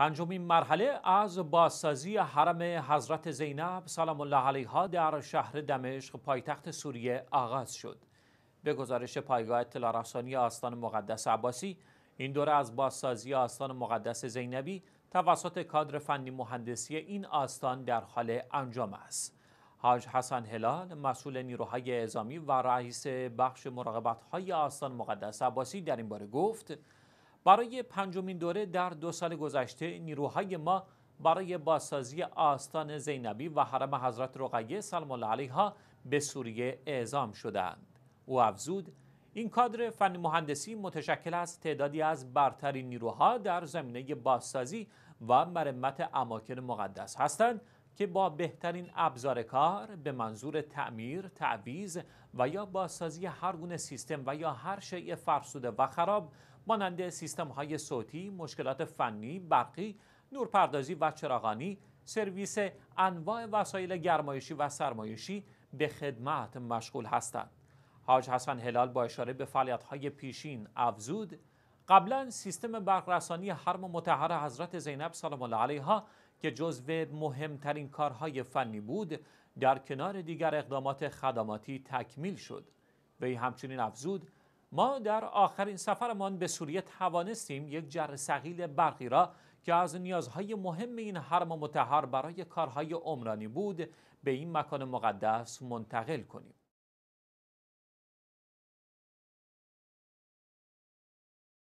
پنجمین مرحله از بازسازی حرم حضرت زینب سلام الله علیها در شهر دمشق پایتخت سوریه آغاز شد. به گزارش پایگاه اطلاع رسانی آستان مقدس عباسی این دوره از بازسازی آستان مقدس زینبی توسط کادر فنی مهندسی این آستان در حال انجام است. حاج حسن هلال مسئول نیروهای اعزامی و رئیس بخش مراقبت آستان مقدس عباسی در این باره گفت برای پنجمین دوره در دو سال گذشته نیروهای ما برای بازسازی آستان زینبی و حرم حضرت رقیه سلام الله علیها به سوریه اعزام شدند او افزود این کادر فنی مهندسی متشکل از تعدادی از برترین نیروها در زمینه بازسازی و مرمت اماکن مقدس هستند که با بهترین ابزار کار به منظور تعمیر، تعویز و یا بازسازی هر گونه سیستم و یا هر شیء فرسوده و خراب مانند سیستم های صوتی، مشکلات فنی، برقی، نورپردازی و چراغانی، سرویس انواع وسایل گرمایشی و سرمایشی به خدمت مشغول هستند. حاج حسن هلال با اشاره به فعالیت های پیشین افزود قبلا سیستم رسانی حرم متحر حضرت زینب سلام الله علیها که جزو مهمترین کارهای فنی بود در کنار دیگر اقدامات خدماتی تکمیل شد وی همچنین افزود ما در آخرین سفرمان به سوریه توانستیم یک جر سقیل برقی را که از نیازهای مهم این حرم متحر برای کارهای عمرانی بود به این مکان مقدس منتقل کنیم